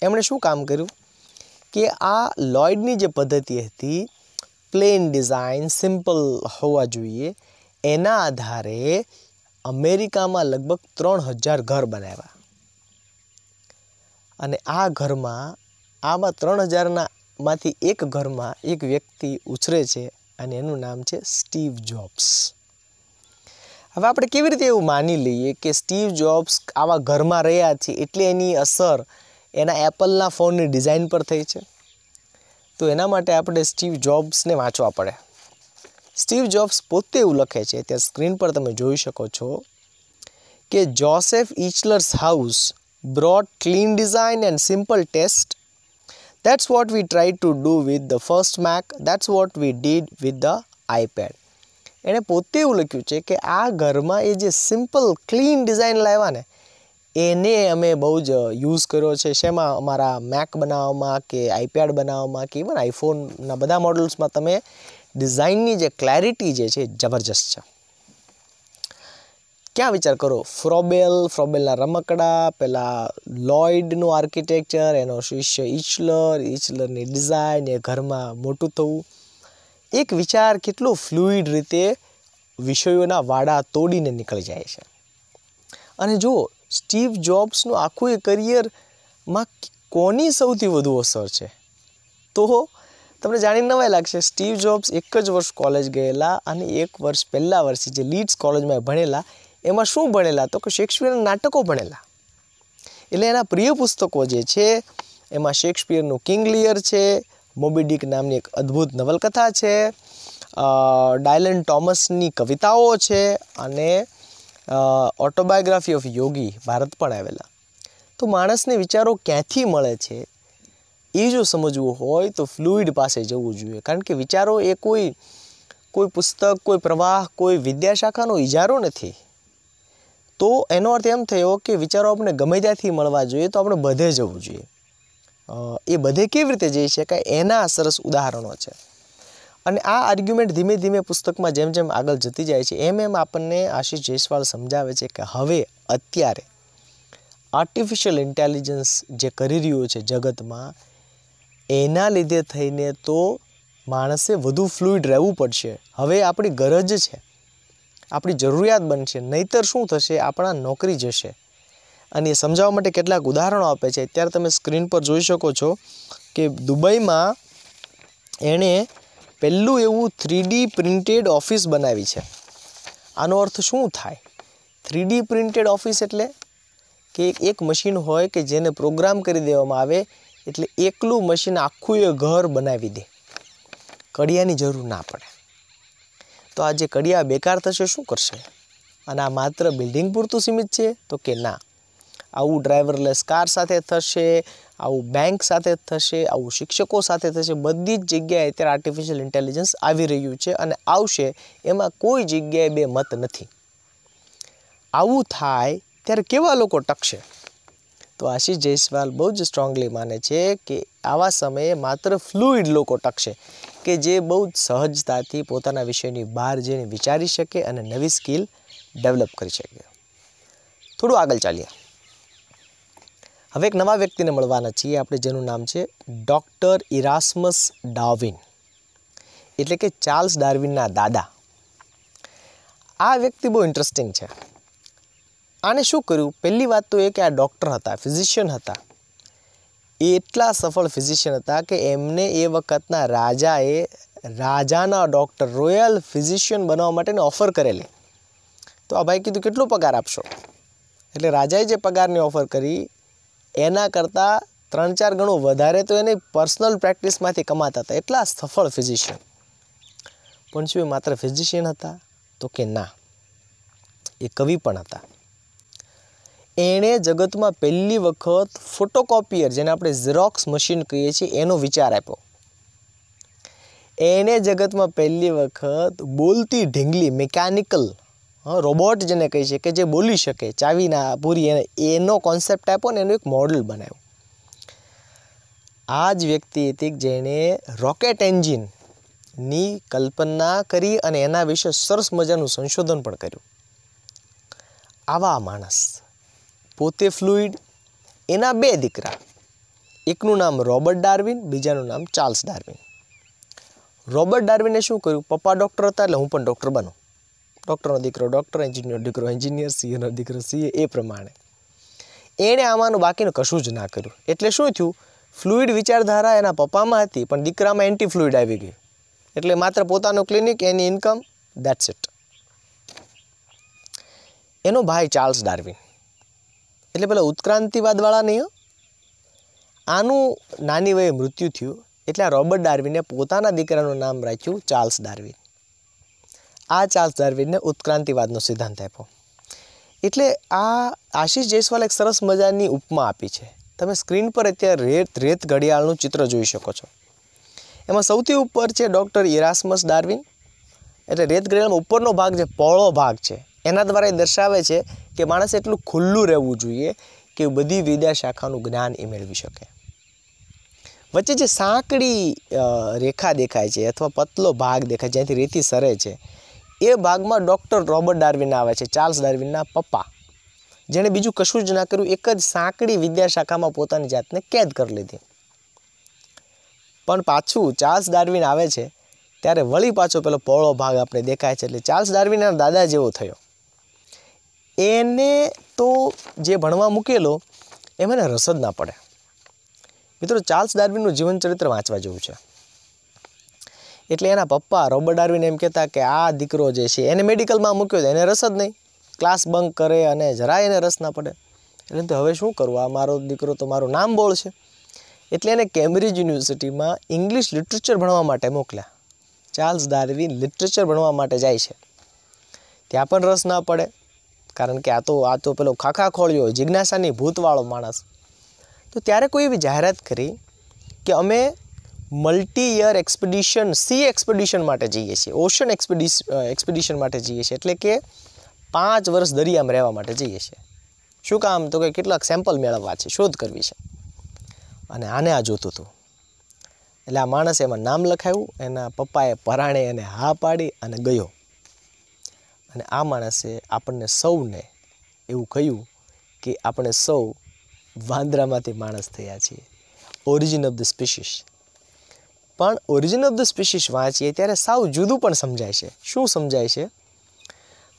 એમણે શું કામ કર્યું કે આ લોઇડની જે પદ્ધતિ હતી પ્લેન ડિઝાઇન સિમ્પલ હોવા જોઈએ એના આધારે અમેરિકામાં લગભગ ત્રણ હજાર ઘર બનાવ્યા અને આ ઘરમાં આમાં ત્રણ હજારના માંથી એક ઘરમાં એક વ્યક્તિ ઉછરે છે અને એનું નામ છે સ્ટીવ જોબ્સ હવે આપણે કેવી રીતે એવું માની લઈએ કે સ્ટીવ જોબ્સ આવા ઘરમાં રહ્યા છે એટલે એની અસર એના એપલના ફોનની ડિઝાઇન પર થઈ છે તો એના માટે આપણે સ્ટીવ જોબ્સને વાંચવા પડે સ્ટીવ જોબ્સ પોતે એવું લખે છે ત્યાં સ્ક્રીન પર તમે જોઈ શકો છો કે Joseph Eichler's house broad clean design and simple taste That's what we tried to do with the first Mac. That's what we did with the iPad. એણે પોતે એવું લખ્યું છે કે આ ઘરમાં એ જે સિમ્પલ ક્લીન ડિઝાઇન લાવ્યા ને એને અમે બહુ જ યુઝ કર્યો છે શેમાં અમારા મેક બનાવવામાં કે આઈપેડ બનાવવામાં કે ઇવન આઈફોનના બધા મોડલ્સમાં તમે ડિઝાઇનની જે ક્લેરિટી જે છે જબરજસ્ત છે ક્યાં વિચાર કરો ફ્રોબેલ ફ્રોબેલના રમકડા પેલા લોઇડનું આર્કિટેક્ચર એનો શિષ્ય ઇચલર ઇચલરની ડિઝાઇન એ ઘરમાં મોટું થવું એક વિચાર કેટલો ફ્લુઇડ રીતે વિષયોના વાડા તોડીને નીકળી જાય છે અને જુઓ સ્ટીવ જોબ્સનું આખું એ કરિયરમાં કોની સૌથી વધુ અસર છે તો તમને જાણીને નવાય લાગશે સ્ટીવ જોબ્સ એક જ વર્ષ કોલેજ ગયેલા અને એક વર્ષ પહેલાં વર્ષે જે લીડ્સ કોલેજમાં ભણેલા એમાં શું ભણેલા તો કે શેક્સપિયરના નાટકો ભણેલા એટલે એના પ્રિય પુસ્તકો જે છે એમાં શેક્સપિયરનું કિંગ લિયર છે મોબીડિક નામની એક અદ્ભુત નવલકથા છે ડાયલન ટોમસની કવિતાઓ છે અને ઓટોબાયોગ્રાફી ઓફ યોગી ભારત પણ આવેલા તો માણસને વિચારો ક્યાંથી મળે છે એ જો સમજવું હોય તો ફ્લુઇડ પાસે જવું જોઈએ કારણ કે વિચારો એ કોઈ કોઈ પુસ્તક કોઈ પ્રવાહ કોઈ વિદ્યાશાખાનો ઇજારો નથી તો એનો અર્થ એમ થયો કે વિચારો આપણે ગમે ત્યાંથી મળવા જોઈએ તો આપણે બધે જવું જોઈએ એ બધે કેવી રીતે જઈ શકાય એના સરસ ઉદાહરણો છે અને આ આર્ગ્યુમેન્ટ ધીમે ધીમે પુસ્તકમાં જેમ જેમ આગળ જતી જાય છે એમ એમ આપણને આશીષ જયસ્વાલ સમજાવે છે કે હવે અત્યારે આર્ટિફિશિયલ ઇન્ટેલિજન્સ જે કરી રહ્યું છે જગતમાં એના લીધે થઈને તો માણસે વધુ ફ્લુઇડ રહેવું પડશે હવે આપણી ગરજ છે આપણી જરૂરિયાત બનશે નહીતર શું થશે આપણા નોકરી જશે અને એ સમજાવવા માટે કેટલાક ઉદાહરણો આપે છે અત્યારે તમે સ્ક્રીન પર જોઈ શકો છો કે દુબઈમાં એણે પહેલું એવું થ્રીડી પ્રિન્ટેડ ઓફિસ બનાવી છે આનો અર્થ શું થાય થ્રીડી પ્રિન્ટેડ ઓફિસ એટલે કે એક મશીન હોય કે જેને પ્રોગ્રામ કરી દેવામાં આવે એટલે એકલું મશીન આખું એ ઘર બનાવી દે કડિયાની જરૂર ના પડે તો આ જે કડિયા બેકાર થશે શું કરશે અને આ માત્ર બિલ્ડિંગ પૂરતું સીમિત છે તો કે ના આવું ડ્રાઈવરલેસ કાર સાથે થશે આવું બેંક સાથે થશે આવું શિક્ષકો સાથે થશે બધી જ જગ્યાએ અત્યારે આર્ટિફિશિયલ ઇન્ટેલિજન્સ આવી રહ્યું છે અને આવશે એમાં કોઈ જગ્યાએ બે મત નથી આવું થાય ત્યારે કેવા લોકો ટકશે તો આશીષ જયસ્વાલ બહુ જ સ્ટ્રોંગલી માને છે કે આવા સમયે માત્ર ફ્લુઇડ લોકો ટકશે કે જે બહુ જ સહજતાથી પોતાના વિષયની બહાર જઈને વિચારી શકે અને નવી સ્કિલ ડેવલપ કરી શકે થોડું આગળ ચાલીએ હવે એક નવા વ્યક્તિને મળવાના છીએ આપણે જેનું નામ છે ડૉક્ટર ઇરાસમસ ડાર્વિન એટલે કે ચાર્લ્સ ડાર્વિનના દાદા આ વ્યક્તિ બહુ ઇન્ટરેસ્ટિંગ છે આને શું કર્યું પહેલી વાત તો એ કે આ ડૉક્ટર હતા ફિઝિશિયન હતા એ એટલા સફળ ફિઝિશિયન હતા કે એમને એ વખતના રાજાએ રાજાના ડૉક્ટર રોયલ ફિઝિશિયન બનવા માટેની ઓફર કરેલી તો આ ભાઈ કીધું કેટલો પગાર આપશો એટલે રાજાએ જે પગારની ઓફર કરી એના કરતાં ત્રણ ચાર ગણું વધારે તો એની પર્સનલ પ્રેક્ટિસમાંથી કમાતા હતા એટલા સફળ ફિઝિશિયન પણ શું એ માત્ર ફિઝિશિયન હતા તો કે ના એ કવિ પણ હતા એણે જગતમાં પહેલી વખત ફોટોકોપિયર જેને આપણે ઝેરોક્સ મશીન કહીએ છીએ એનો વિચાર આપ્યો એણે જગતમાં પહેલી વખત બોલતી ઢીંગલી મિકેનિકલ રોબોટ જેને કહી છે કે જે બોલી શકે ચાવીના પૂરી એનો કોન્સેપ્ટ આપ્યો ને એનું એક મોડલ બનાવ્યું આ જ વ્યક્તિ હતી જેણે રોકેટ એન્જિનની કલ્પના કરી અને એના વિશે સરસ મજાનું સંશોધન પણ કર્યું આવા માણસ પોતે ફ્લુઇડ એના બે દીકરા એકનું નામ રોબર્ટ ડાર્વિન બીજાનું નામ ચાર્લ્સ ડાર્વિન રોબર્ટ ડાર્વિને શું કર્યું પપ્પા ડૉક્ટર હતા એટલે હું પણ ડૉક્ટર બનું ડૉક્ટરનો દીકરો ડૉક્ટર એન્જિનિયર દીકરો એન્જિનિયર સીએનો દીકરો સીએ એ પ્રમાણે એણે આમાંનું બાકીનું કશું જ ના કર્યું એટલે શું થયું ફ્લુઇડ વિચારધારા એના પપ્પામાં હતી પણ દીકરામાં એન્ટી ફ્લુઇડ આવી ગયું એટલે માત્ર પોતાનું ક્લિનિક એની ઇન્કમ દેટ્સ ઇટ એનો ભાઈ ચાર્લ્સ ડાર્વિન એટલે પેલા ઉત્ક્રાંતિવાદવાળા નહીં આનું નાની વયે મૃત્યુ થયું એટલે આ રોબર્ટ ડાર્વિને પોતાના દીકરાનું નામ રાખ્યું ચાર્લ્સ ડાર્વિન આ ચાર્લ્સ ડાર્વિનને ઉત્ક્રાંતિવાદનો સિદ્ધાંત આપ્યો એટલે આ આશીષ જયસ્વાલ એક સરસ મજાની ઉપમા આપી છે તમે સ્ક્રીન પર અત્યારે રેત રેત ઘડિયાળનું ચિત્ર જોઈ શકો છો એમાં સૌથી ઉપર છે ડૉક્ટર ઇરાસમસ ડાર્વિન એટલે રેત ઘડિયાળમાં ઉપરનો ભાગ જે પહોળો ભાગ છે એના દ્વારા એ દર્શાવે છે કે માણસ એટલું ખુલ્લું રહેવું જોઈએ કે બધી વિદ્યા શાખાનું જ્ઞાન એ મેળવી શકે વચ્ચે જે સાંકડી રેખા દેખાય છે અથવા પતલો ભાગ દેખાય જ્યાંથી રેતી સરે છે એ ભાગમાં ડૉક્ટર રોબર્ટ ડાર્વિન આવે છે ચાર્લ્સ ડાર્વિનના પપ્પા જેણે બીજું કશું જ ના કર્યું એક જ સાંકડી વિદ્યાશાખામાં પોતાની જાતને કેદ કરી લીધી પણ પાછું ચાર્લ્સ ડાર્વિન આવે છે ત્યારે વળી પાછો પેલો પોળો ભાગ આપણે દેખાય છે એટલે ચાર્લ્સ ડાર્વિનના દાદા જેવો થયો એને તો જે ભણવા મૂકેલો એમ એને રસ જ ના પડે મિત્રો ચાર્લ્સ ડાર્વિનનું જીવન ચરિત્ર વાંચવા જેવું છે એટલે એના પપ્પા રોબર્ટ ડાર્વિન એમ કહેતા કે આ દીકરો જે છે એને મેડિકલમાં મૂક્યો છે એને રસ જ નહીં ક્લાસ બંક કરે અને જરાય એને રસ ના પડે એટલે તો હવે શું કરવું આ મારો દીકરો તો મારું નામ બોળ છે એટલે એને કેમ્બ્રિજ યુનિવર્સિટીમાં ઇંગ્લિશ લિટરેચર ભણવા માટે મોકલ્યા ચાર્લ્સ ડાર્વિન લિટરેચર ભણવા માટે જાય છે ત્યાં પણ રસ ના પડે કારણ કે આ તો આ તો પેલો ખાખા ખોળ્યો જિજ્ઞાસાની ભૂતવાળો માણસ તો ત્યારે કોઈ એવી જાહેરાત કરી કે અમે multi year expedition sea expedition માટે જઈએ છીએ ઓશન એક્સપિડિશ એક્સપિડિશન માટે જઈએ છીએ એટલે કે પાંચ વર્ષ દરિયામાં રહેવા માટે જઈએ છીએ શું કામ તો કે કેટલાક સેમ્પલ મેળવવા છે શોધ કરવી છે અને આને આ જોતું હતું એટલે આ માણસે એમાં નામ લખાયું એના પપ્પાએ પરાણે એને હા પાડી અને ગયો અને આ માણસે આપણને સૌને એવું કહ્યું કે આપણે સૌ વાંદરામાંથી માણસ થયા છીએ ઓરિજિન ઓફ ધ સ્પીશીસ પણ ઓરિજિન ઓફ ધ સ્પીશીસ વાંચીએ ત્યારે સાવ જુદું પણ સમજાય છે શું સમજાય છે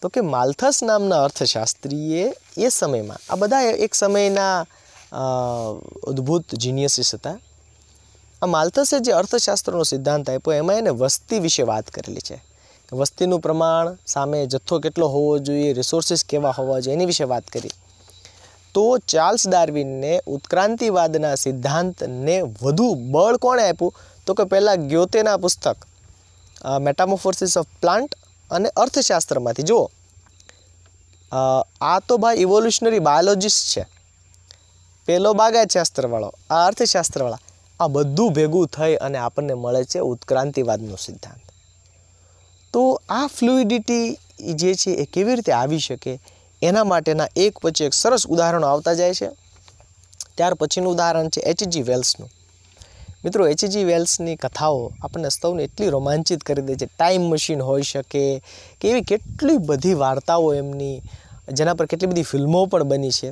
તો કે માલથસ નામના અર્થશાસ્ત્રીએ એ સમયમાં આ બધા એક સમયના અદ્ભુત જીનિયસીસ હતા આ માલથસે જે અર્થશાસ્ત્રનો સિદ્ધાંત આપ્યો એમાં એને વસ્તી વિશે વાત કરેલી છે વસ્તીનું પ્રમાણ સામે જથ્થો કેટલો હોવો જોઈએ રિસોર્સિસ કેવા હોવા જોઈએ એની વિશે વાત કરી તો ચાર્લ્સ ડાર્વિનને ઉત્ક્રાંતિવાદના સિદ્ધાંતને વધુ બળ કોણે આપ્યું તો કે પહેલાં ગ્યોતેના પુસ્તક મેટામોફોર્સિસ ઓફ પ્લાન્ટ અને અર્થશાસ્ત્રમાંથી જુઓ આ તો ભાઈ ઇવોલ્યુશનરી બાયોલોજીસ્ટ છે પેલો બાગાયતશાસ્ત્રવાળો આ અર્થશાસ્ત્રવાળા આ બધું ભેગું થઈ અને આપણને મળે છે ઉત્ક્રાંતિવાદનો સિદ્ધાંત તો આ ફ્લુઇડિટી જે છે એ કેવી રીતે આવી શકે એના માટેના એક પછી એક સરસ ઉદાહરણો આવતા જાય છે ત્યાર પછીનું ઉદાહરણ છે એચજી વેલ્સનું મિત્રો એચજી વેલ્સની કથાઓ આપણને સૌને એટલી રોમાંચિત કરી દે છે ટાઈમ મશીન હોઈ શકે કે એવી કેટલી બધી વાર્તાઓ એમની જેના પર કેટલી બધી ફિલ્મો પણ બની છે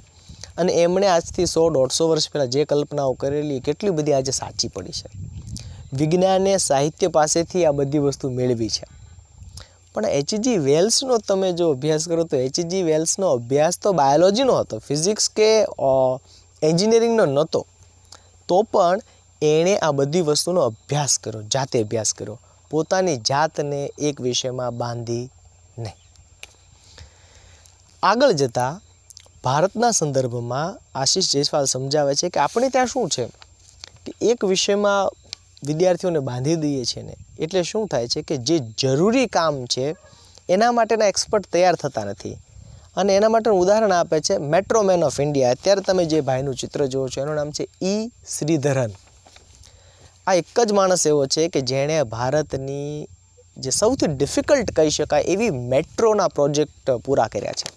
અને એમણે આજથી સો દોઢસો વર્ષ પહેલાં જે કલ્પનાઓ કરેલી કેટલી બધી આજે સાચી પડી છે વિજ્ઞાને સાહિત્ય પાસેથી આ બધી વસ્તુ મેળવી છે પણ એચજી વેલ્સનો તમે જો અભ્યાસ કરો તો એચજી વેલ્સનો અભ્યાસ તો બાયોલોજીનો હતો ફિઝિક્સ કે એન્જિનિયરિંગનો નહોતો તો પણ એણે આ બધી વસ્તુનો અભ્યાસ કર્યો જાતે અભ્યાસ કર્યો પોતાની જાતને એક વિષયમાં બાંધી નહીં આગળ જતાં ભારતના સંદર્ભમાં આશીષ જયસ્વાલ સમજાવે છે કે આપણે ત્યાં શું છે કે એક વિષયમાં વિદ્યાર્થીઓને બાંધી દઈએ છીએ ને એટલે શું થાય છે કે જે જરૂરી કામ છે એના માટેના એક્સપર્ટ તૈયાર થતા નથી અને એના માટેનું ઉદાહરણ આપે છે મેટ્રોમેન ઓફ ઇન્ડિયા અત્યારે તમે જે ભાઈનું ચિત્ર જુઓ છો એનું નામ છે ઈ શ્રીધરન આ એક જ માણસ એવો છે કે જેણે ભારતની જે સૌથી ડિફિકલ્ટ કહી શકાય એવી મેટ્રોના પ્રોજેક્ટ પૂરા કર્યા છે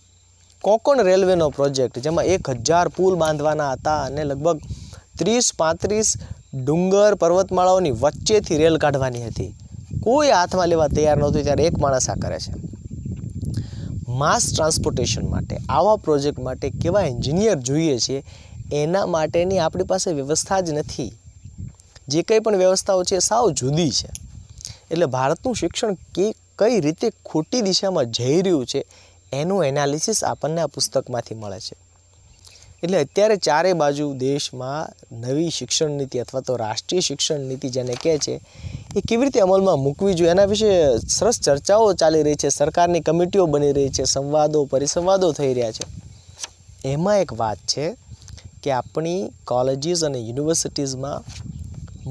કોકણ રેલવેનો પ્રોજેક્ટ જેમાં એક હજાર પુલ બાંધવાના હતા અને લગભગ ત્રીસ પાંત્રીસ ડુંગર પર્વતમાળાઓની વચ્ચેથી રેલ કાઢવાની હતી કોઈ હાથમાં લેવા તૈયાર નહોતી ત્યારે એક માણસ આ કરે છે માસ ટ્રાન્સપોર્ટેશન માટે આવા પ્રોજેક્ટ માટે કેવા એન્જિનિયર જોઈએ છે એના માટેની આપણી પાસે વ્યવસ્થા જ નથી જે કંઈ પણ વ્યવસ્થાઓ છે સાવ જુદી છે એટલે ભારતનું શિક્ષણ કે કઈ રીતે ખોટી દિશામાં જઈ રહ્યું છે એનું એનાલિસિસ આપણને આ પુસ્તકમાંથી મળે છે એટલે અત્યારે ચારે બાજુ દેશમાં નવી શિક્ષણ નીતિ અથવા તો રાષ્ટ્રીય શિક્ષણ નીતિ જેને કહે છે એ કેવી રીતે અમલમાં મૂકવી જોઈએ એના વિશે સરસ ચર્ચાઓ ચાલી રહી છે સરકારની કમિટીઓ બની રહી છે સંવાદો પરિસંવાદો થઈ રહ્યા છે એમાં એક વાત છે કે આપણી કોલેજીસ અને યુનિવર્સિટીઝમાં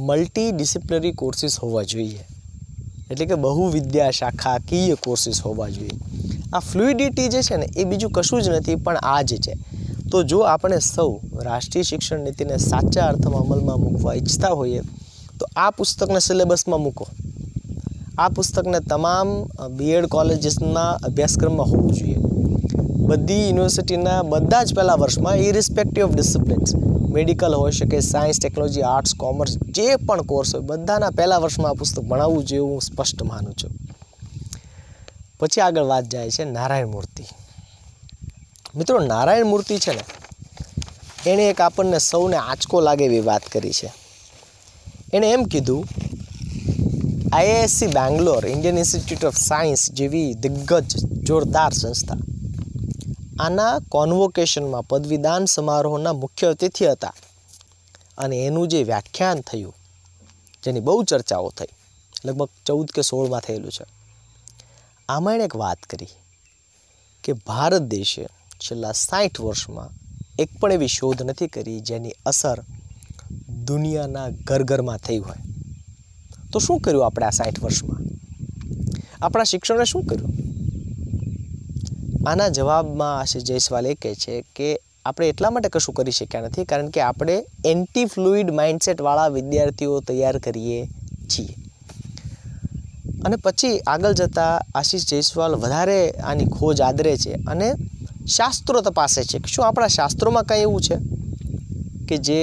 મલ્ટી ડિસિપ્લિનરી કોર્સીસ હોવા જોઈએ એટલે કે બહુવિદ્યા શાખાકીય કોર્સીસ હોવા જોઈએ આ ફ્લુઇડિટી જે છે ને એ બીજું કશું જ નથી પણ આ જ છે તો જો આપણે સૌ રાષ્ટ્રીય શિક્ષણ નીતિને સાચા અર્થમાં અમલમાં મૂકવા ઈચ્છતા હોઈએ તો આ પુસ્તકને સિલેબસમાં મૂકો આ પુસ્તકને તમામ બીએડ કોલેજીસના અભ્યાસક્રમમાં હોવું જોઈએ બધી યુનિવર્સિટીના બધા જ પહેલાં વર્ષમાં ઇરિસ્પેક્ટિવ ઓફ ડિસિપ્લિન્સ મેડિકલ હોઈ શકે સાયન્સ ટેકનોલોજી આર્ટ્સ કોમર્સ જે પણ કોર્સ હોય બધાના પહેલાં વર્ષમાં આ પુસ્તક ભણાવવું જોઈએ હું સ્પષ્ટ માનું છું પછી આગળ વાત જાય છે નારાયણ મૂર્તિ મિત્રો નારાયણ મૂર્તિ છે ને એણે એક આપણને સૌને આંચકો લાગે એવી વાત કરી છે એણે એમ કીધું IISc Bangalore Indian institute of science જેવી દિગ્ગજ જોરદાર સંસ્થા આના કોન્વોકેશનમાં પદવીદાન સમારોહના મુખ્ય અતિથિ હતા અને એનું જે વ્યાખ્યાન થયું જેની બહુ ચર્ચાઓ થઈ લગભગ ચૌદ કે સોળમાં થયેલું છે આમાં એણે એક વાત કરી કે ભારત દેશે છેલ્લા સાઠ વર્ષમાં એક પણ એવી શોધ નથી કરી જેની અસર દુનિયાના ઘરઘરમાં થઈ હોય તો શું કર્યું આપણે આ સાઠ વર્ષમાં આપણા શિક્ષણે શું કર્યું આના જવાબમાં આશિષ જયસ્વાલ એ કહે છે કે આપણે એટલા માટે કશું કરી શક્યા નથી કારણ કે આપણે એન્ટી ફ્લુઇડ માઇન્ડસેટવાળા વિદ્યાર્થીઓ તૈયાર કરીએ છીએ અને પછી આગળ જતાં આશિષ જયસ્વાલ વધારે આની ખોજ આદરે છે અને શાસ્ત્રો તપાસે છે કે શું આપણા શાસ્ત્રોમાં કંઈ એવું છે કે જે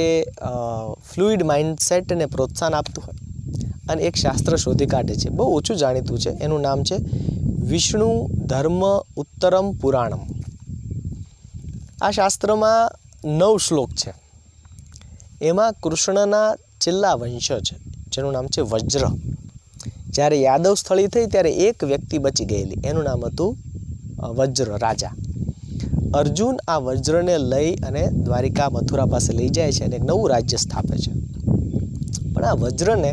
ફ્લુઇડ માઇન્ડસેટને પ્રોત્સાહન આપતું હોય અને એક શાસ્ત્ર શોધી કાઢે છે બહુ ઓછું જાણીતું છે એનું નામ છે વિષ્ણુ ધર્મ ઉત્તરમ પુરાણમ આ શાસ્ત્રમાં નવ શ્લોક છે એમાં કૃષ્ણના છેલ્લા વંશો છે જેનું નામ છે વજ્ર જ્યારે યાદવ સ્થળી થઈ ત્યારે એક વ્યક્તિ બચી ગયેલી એનું નામ હતું વજ્ર રાજા અર્જુન આ વજ્રને લઈ અને દ્વારિકા મથુરા પાસે લઈ જાય છે અને એક નવું રાજ્ય સ્થાપે છે પણ આ વજ્રને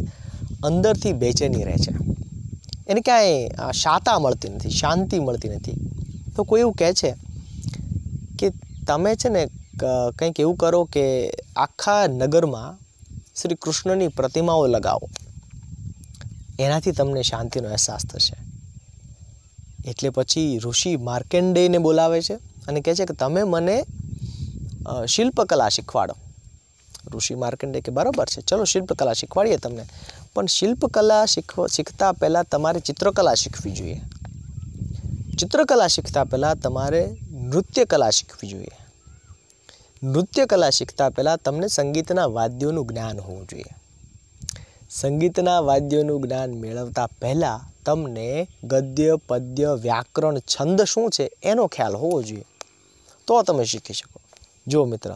અંદરથી બેચેની રહે છે એને ક્યાંય શાતા મળતી નથી શાંતિ મળતી નથી તો કોઈ એવું કહે છે કે તમે છે ને કંઈક એવું કરો કે આખા નગરમાં શ્રી કૃષ્ણની પ્રતિમાઓ લગાવો એનાથી તમને શાંતિનો અહેસાસ થશે એટલે પછી ઋષિ માર્કેન્ડેયને બોલાવે છે અને કહે છે કે તમે મને શિલ્પકલા શીખવાડો ઋષિ માર્કંડે કે બરાબર છે ચલો શિલ્પકલા શીખવાડીએ તમને પણ શિલ્પકલા શીખ શીખતા પહેલા તમારે ચિત્રકલા શીખવી જોઈએ ચિત્રકલા શીખતા પહેલા તમારે નૃત્યકલા શીખવી જોઈએ નૃત્યકલા શીખતા પહેલા તમને સંગીતના વાદ્યોનું જ્ઞાન હોવું જોઈએ સંગીતના વાદ્યોનું જ્ઞાન મેળવતા પહેલા તમને ગદ્ય પદ્ય વ્યાકરણ છંદ શું છે એનો ખ્યાલ હોવો જોઈએ તો તમે શીખી શકો જુઓ મિત્ર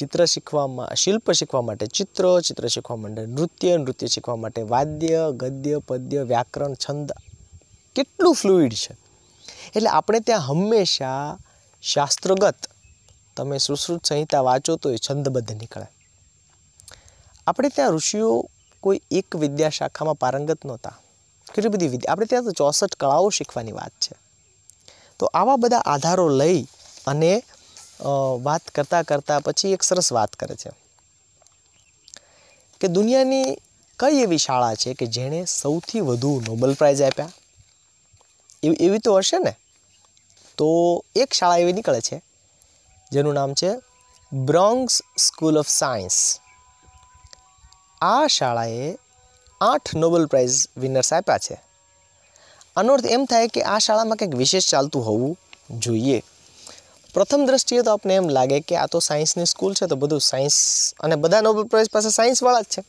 ચિત્ર શીખવામાં શિલ્પ શીખવા માટે ચિત્ર ચિત્ર શીખવા માટે નૃત્ય નૃત્ય શીખવા માટે વાદ્ય ગદ્ય પદ્ય વ્યાકરણ છંદ કેટલું ફ્લુઇડ છે એટલે આપણે ત્યાં હંમેશા શાસ્ત્રગત તમે સુશ્રુત સંહિતા વાંચો તો એ છંદબદ્ધ નીકળે આપણે ત્યાં ઋષિઓ કોઈ એક વિદ્યા શાખામાં પારંગત નહોતા કેટલી બધી વિદ્યા આપણે ત્યાં તો ચોસઠ કળાઓ શીખવાની વાત છે તો આવા બધા આધારો લઈ અને વાત કરતાં કરતાં પછી એક સરસ વાત કરે છે કે દુનિયાની કઈ એવી શાળા છે કે જેણે સૌથી વધુ નોબલ પ્રાઇઝ આપ્યા એવી એવી તો હશે ને તો એક શાળા એવી નીકળે છે જેનું નામ છે બ્રોન્ગ્સ સ્કૂલ ઓફ સાયન્સ આ શાળાએ આઠ નોબલ પ્રાઇઝ વિનર્સ આપ્યા છે આનો અર્થ એમ થાય કે આ શાળામાં કંઈક વિશેષ ચાલતું હોવું જોઈએ પ્રથમ દ્રષ્ટિએ તો આપને એમ લાગે કે આ તો સાયન્સની સ્કૂલ છે તો બધું સાયન્સ અને બધા નોબેલ પ્રાઇઝ પાસે સાયન્સવાળા જ છે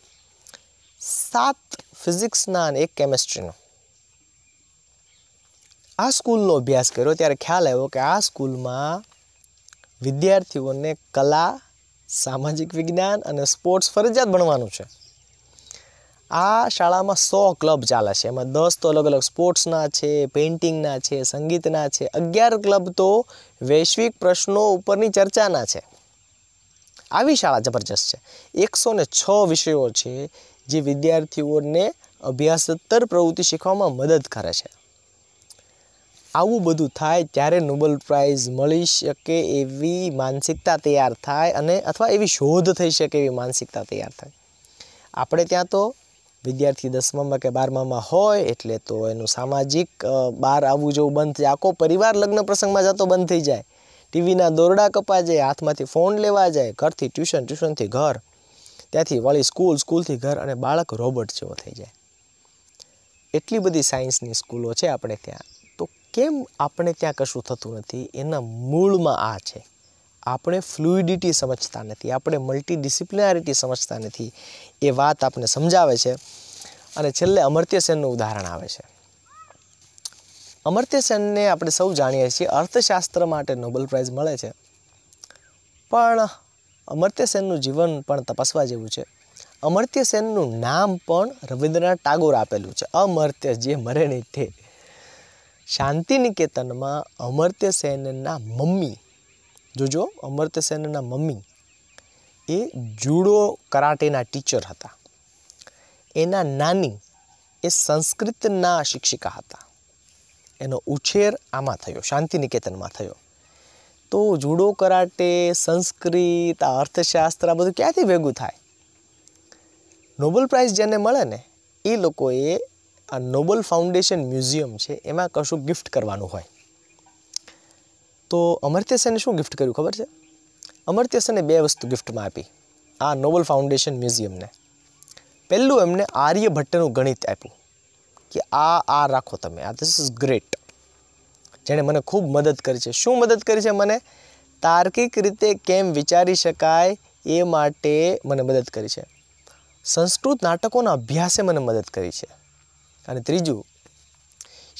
સાત ફિઝિક્સના અને એક કેમેસ્ટ્રીનો આ સ્કૂલનો અભ્યાસ કર્યો ત્યારે ખ્યાલ આવ્યો કે આ સ્કૂલમાં વિદ્યાર્થીઓને કલા સામાજિક વિજ્ઞાન અને સ્પોર્ટ્સ ફરજિયાત ભણવાનું છે આ શાળામાં સો ક્લબ ચાલે છે એમાં દસ તો અલગ અલગ સ્પોર્ટ્સના છે પેઇન્ટિંગના છે સંગીતના છે અગિયાર ક્લબ તો વૈશ્વિક પ્રશ્નો ઉપરની ચર્ચાના છે આવી શાળા જબરજસ્ત છે એકસો ને છ વિષયો છે જે વિદ્યાર્થીઓને અભ્યાસતર પ્રવૃત્તિ શીખવામાં મદદ કરે છે આવું બધું થાય ત્યારે નોબલ પ્રાઇઝ મળી શકે એવી માનસિકતા તૈયાર થાય અને અથવા એવી શોધ થઈ શકે એવી માનસિકતા તૈયાર થાય આપણે ત્યાં તો વિદ્યાર્થી દસમામાં કે બારમામાં હોય એટલે તો એનું સામાજિક બહાર આવવું જેવું બંધ થાય આખો પરિવાર લગ્ન પ્રસંગમાં જતો બંધ થઈ જાય ટીવીના દોરડા કપા જાય હાથમાંથી ફોન લેવા જાય ઘરથી ટ્યુશન ટ્યુશનથી ઘર ત્યાંથી વળી સ્કૂલ સ્કૂલથી ઘર અને બાળક રોબોટ જેવો થઈ જાય એટલી બધી સાયન્સની સ્કૂલો છે આપણે ત્યાં તો કેમ આપણે ત્યાં કશું થતું નથી એના મૂળમાં આ છે આપણે ફ્લુઇડિટી સમજતા નથી આપણે મલ્ટી ડિસિપ્લિનારિટી સમજતા નથી એ વાત આપણને સમજાવે છે અને છેલ્લે અમર્ત્ય સેનનું ઉદાહરણ આવે છે અમર્ત્ય સેનને આપણે સૌ જાણીએ છીએ અર્થશાસ્ત્ર માટે નોબેલ પ્રાઇઝ મળે છે પણ અમર્ત્ય સેનનું જીવન પણ તપાસવા જેવું છે અમર્ત્ય સેનનું નામ પણ રવિન્દ્રનાથ ટાગોર આપેલું છે અમર્ત્ય જે મરે નહીં તે શાંતિ નિકેતનમાં અમર્ત્ય સેનના મમ્મી જોજો અમર્ત્ય સેનના મમ્મી એ જુડો કરાટેના ટીચર હતા એના નાની એ સંસ્કૃતના શિક્ષિકા હતા એનો ઉછેર આમાં થયો શાંતિ નિકેતનમાં થયો તો જુડો કરાટે સંસ્કૃત આ અર્થશાસ્ત્ર આ બધું ક્યાંથી ભેગું થાય નોબલ પ્રાઇઝ જેને મળે ને એ લોકોએ આ નોબલ ફાઉન્ડેશન મ્યુઝિયમ છે એમાં કશું ગિફ્ટ કરવાનું હોય તો અમર્ત્ય સેને શું ગિફ્ટ કર્યું ખબર છે અમર્ત્ય સેને બે વસ્તુ ગિફ્ટમાં આપી આ નોબલ ફાઉન્ડેશન મ્યુઝિયમને પહેલું એમને આર્યભટ્ટનું ગણિત આપ્યું કે આ આ રાખો તમે આ ધીસ ઇઝ ગ્રેટ જેણે મને ખૂબ મદદ કરી છે શું મદદ કરી છે મને તાર્કિક રીતે કેમ વિચારી શકાય એ માટે મને મદદ કરી છે સંસ્કૃત નાટકોના અભ્યાસે મને મદદ કરી છે અને ત્રીજું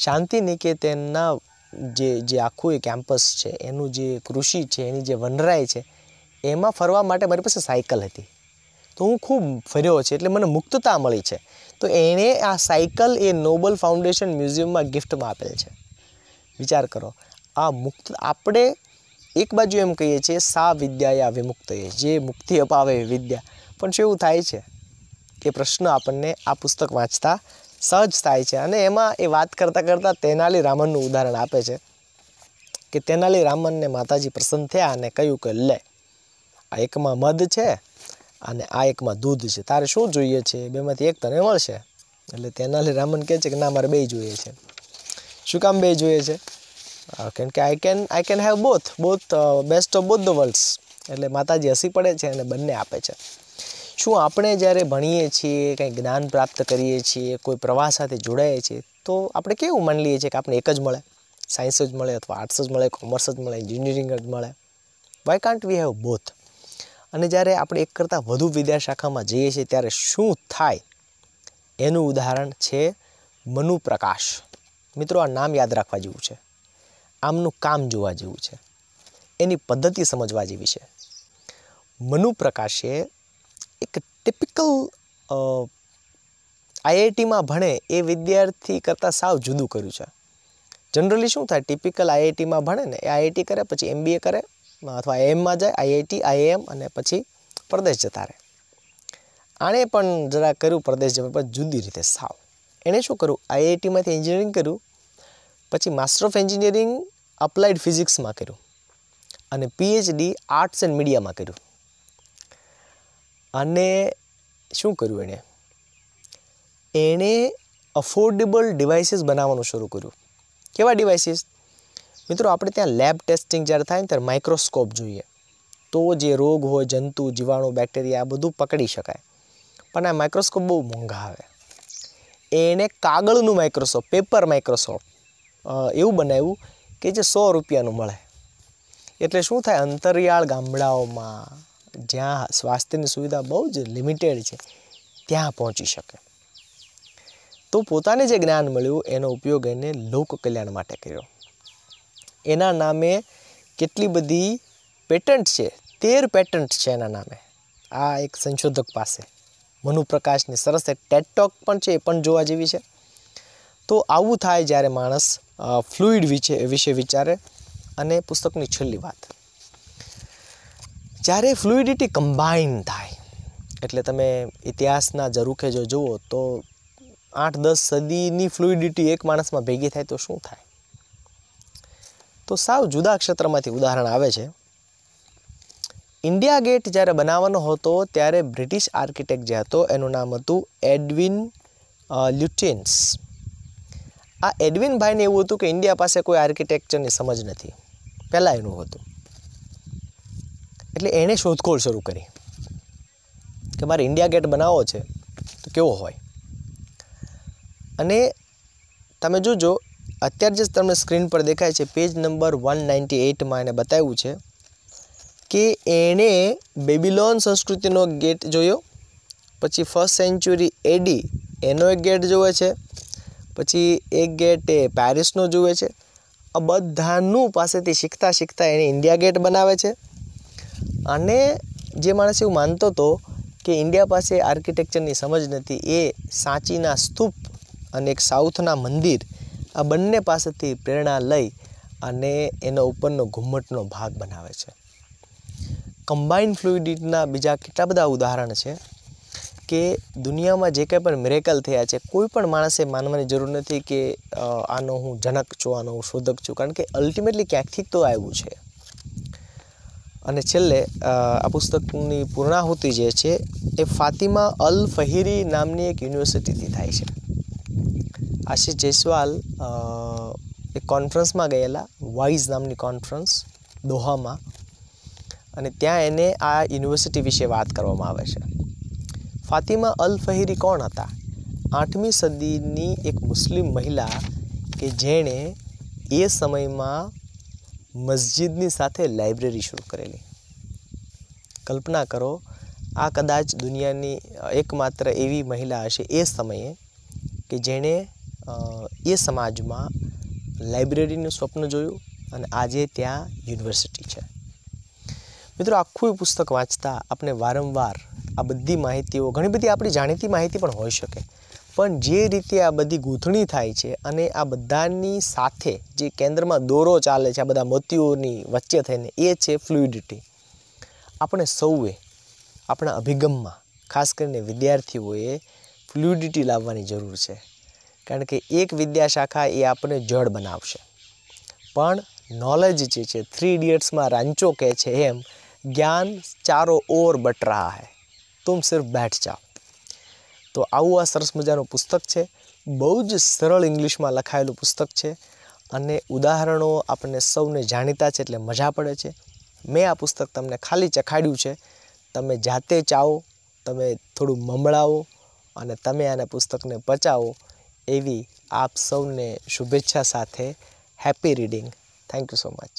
શાંતિ નિકેતનના જે જે આખું એ કેમ્પસ છે એનું જે કૃષિ છે એની જે વનરાય છે એમાં ફરવા માટે મારી પાસે સાયકલ હતી તો હું ખૂબ ફર્યો છે એટલે મને મુક્તતા મળી છે તો એણે આ સાયકલ એ નોબલ ફાઉન્ડેશન મ્યુઝિયમમાં ગિફ્ટમાં આપેલ છે વિચાર કરો આ મુક્ત આપણે એક બાજુ એમ કહીએ છીએ સા વિદ્યાયા વિમુક્ત જે મુક્તિ અપાવે વિદ્યા પણ શું એવું થાય છે કે પ્રશ્ન આપણને આ પુસ્તક વાંચતા સહજ થાય છે અને એમાં એ વાત કરતાં કરતાં તેનાલી રામનનું ઉદાહરણ આપે છે કે તેનાલી રામનને માતાજી પ્રસન્ન થયા અને કહ્યું કે લે આ એકમાં મધ છે અને આ એકમાં દૂધ છે તારે શું જોઈએ છે બેમાંથી એક તને મળશે એટલે તેનાલી રામન કહે છે કે ના મારે બે જોઈએ છે શું કામ બે જોઈએ છે કેમ કે I can I can have both both best of both the worlds એટલે માતાજી હસી પડે છે અને બંને આપે છે શું આપણે જ્યારે ભણીએ છીએ કંઈ જ્ઞાન પ્રાપ્ત કરીએ છીએ કોઈ પ્રવાહ સાથે જોડાઈએ છીએ તો આપણે કેવું માની લઈએ છીએ કે આપણે એક જ મળે સાયન્સ જ મળે અથવા આર્ટ્સ જ મળે કોમર્સ જ મળે એન્જિનિયરિંગ જ મળે why can't we have both અને જ્યારે આપણે એક કરતાં વધુ વિદ્યાશાખામાં જઈએ છીએ ત્યારે શું થાય એનું ઉદાહરણ છે મનુપ્રકાશ મિત્રો આ નામ યાદ રાખવા જેવું છે આમનું કામ જોવા જેવું છે એની પદ્ધતિ સમજવા જેવી છે મનુપ્રકાશે એક ટિપિકલ આઈઆઈટીમાં ભણે એ વિદ્યાર્થી કરતાં સાવ જુદું કર્યું છે જનરલી શું થાય ટિપિકલ આઈઆઈટીમાં ભણે ને એ આઈઆઈટી કરે પછી એમબીએ કરે અથવા આઈએમમાં જાય આઈઆઈટી આઈએમ અને પછી પ્રદેશ જતા રહે આણે પણ જરા કર્યું પ્રદેશ જવા પણ જુદી રીતે સાવ એણે શું કર્યું આઈઆઈટીમાંથી એન્જિનિયરિંગ કર્યું પછી માસ્ટર ઓફ એન્જિનિયરિંગ અપ્લાઇડ ફિઝિક્સમાં કર્યું અને પીએચડી આર્ટ્સ એન્ડ મીડિયામાં કર્યું અને શું કર્યું એણે એણે અફોર્ડેબલ ડિવાઇસીસ બનાવવાનું શરૂ કર્યું કેવા ડિવાઇસીસ મિત્રો આપણે ત્યાં લેબ ટેસ્ટિંગ જ્યારે થાય ને ત્યારે માઇક્રોસ્કોપ જોઈએ તો જે રોગ હોય જંતુ જીવાણુ બેક્ટેરિયા આ બધું પકડી શકાય પણ આ માઇક્રોસ્કોપ બહુ મોંઘા આવે એણે કાગળનું માઇક્રોસ્કોપ પેપર માઇક્રોસ્કોપ એવું બનાવ્યું કે જે સો રૂપિયાનું મળે એટલે શું થાય અંતરિયાળ ગામડાઓમાં જ્યાં સ્વાસ્થ્યની સુવિધા બહુ જ લિમિટેડ છે ત્યાં પહોંચી શકે તો પોતાને જે જ્ઞાન મળ્યું એનો ઉપયોગ એને લોક કલ્યાણ માટે કર્યો એના નામે કેટલી બધી પેટન્ટ છે તેર પેટન્ટ છે એના નામે આ એક સંશોધક પાસે મનુપ્રકાશની સરસ એક ટેટટોક પણ છે એ પણ જોવા જેવી છે તો આવું થાય જ્યારે માણસ ફ્લુઇડ વિશે વિશે વિચારે અને પુસ્તકની છેલ્લી વાત જ્યારે ફ્લુઇડિટી કમ્બાઇન થાય એટલે તમે ઇતિહાસના જરૂખે જો જુઓ તો આઠ દસ સદીની ફ્લુઇડિટી એક માણસમાં ભેગી થાય તો શું થાય તો સાવ જુદા ક્ષેત્રમાંથી ઉદાહરણ આવે છે ઇન્ડિયા ગેટ જ્યારે બનાવવાનો હતો ત્યારે બ્રિટિશ આર્કિટેક્ટ જે હતો એનું નામ હતું એડવિન લ્યુટિન્સ આ એડવિનભાઈને એવું હતું કે ઇન્ડિયા પાસે કોઈ આર્કિટેક્ચરની સમજ નથી પહેલાં એનું હતું એટલે એણે શોધખોળ શરૂ કરી કે મારે ઇન્ડિયા ગેટ બનાવવો છે તો કેવો હોય અને તમે જોજો અત્યારે જે તમને સ્ક્રીન પર દેખાય છે પેજ નંબર વન નાઇન્ટી એટમાં એને બતાવ્યું છે કે એણે બેબીલોન સંસ્કૃતિનો ગેટ જોયો પછી ફર્સ્ટ સેન્ચુરી એડી એનો એક ગેટ જોવે છે પછી એક ગેટ એ પેરિસનો જુએ છે આ બધાનું પાસેથી શીખતા શીખતા એણે ઇન્ડિયા ગેટ બનાવે છે અને જે માણસ એવું માનતો હતો કે ઇન્ડિયા પાસે આર્કિટેક્ચરની સમજ નથી એ સાંચીના સ્તૂપ અને એક સાઉથના મંદિર આ બંને પાસેથી પ્રેરણા લઈ અને એનો ઉપરનો ઘુમ્મટનો ભાગ બનાવે છે કમ્બાઇન્ડ ફ્લુઇડિટના બીજા કેટલા બધા ઉદાહરણ છે કે દુનિયામાં જે કંઈ પણ મેરેકલ થયા છે કોઈ પણ માણસે માનવાની જરૂર નથી કે આનો હું જનક છું આનો હું શોધક છું કારણ કે અલ્ટિમેટલી ક્યાંકથી તો આવ્યું છે અને છેલ્લે આ પુસ્તકની પૂર્ણાહુતિ જે છે એ ફાતિમા અલ ફહીરી નામની એક યુનિવર્સિટીથી થાય છે આશિષ જયસ્વાલ એક કોન્ફરન્સમાં ગયેલા વાઇઝ નામની કોન્ફરન્સ દોહામાં અને ત્યાં એને આ યુનિવર્સિટી વિશે વાત કરવામાં આવે છે ફાતિમા અલ ફહીરી કોણ હતા આઠમી સદીની એક મુસ્લિમ મહિલા કે જેણે એ સમયમાં મસ્જિદની સાથે લાઇબ્રેરી શરૂ કરેલી કલ્પના કરો આ કદાચ દુનિયાની એકમાત્ર એવી મહિલા હશે એ સમયે કે જેણે એ સમાજમાં લાઇબ્રેરીનું સ્વપ્ન જોયું અને આજે ત્યાં યુનિવર્સિટી છે મિત્રો આખું પુસ્તક વાંચતા આપણે વારંવાર આ બધી માહિતીઓ ઘણી બધી આપણી જાણીતી માહિતી પણ હોઈ શકે પણ જે રીતે આ બધી ગૂંથણી થાય છે અને આ બધાની સાથે જે કેન્દ્રમાં દોરો ચાલે છે આ બધા મોતીઓની વચ્ચે થઈને એ છે ફ્લુઇડિટી આપણે સૌએ આપણા અભિગમમાં ખાસ કરીને વિદ્યાર્થીઓએ ફ્લુઇડિટી લાવવાની જરૂર છે કારણ કે એક વિદ્યાશાખા એ આપણને જળ બનાવશે પણ નોલેજ જે છે થ્રી ઇડિયટ્સમાં રાંચો કહે છે એમ જ્ઞાન ચારો ઓર બટ રહા હૈ તુમ સિર્ફ બેઠ જાઓ તો આવું આ સરસ મજાનું પુસ્તક છે બહુ જ સરળ ઇંગ્લિશમાં લખાયેલું પુસ્તક છે અને ઉદાહરણો આપણને સૌને જાણીતા છે એટલે મજા પડે છે મેં આ પુસ્તક તમને ખાલી ચખાડ્યું છે તમે જાતે ચાઓ તમે થોડું મમળાવો અને તમે આના પુસ્તકને પચાવો એવી આપ સૌને શુભેચ્છા સાથે happy reading thank you so much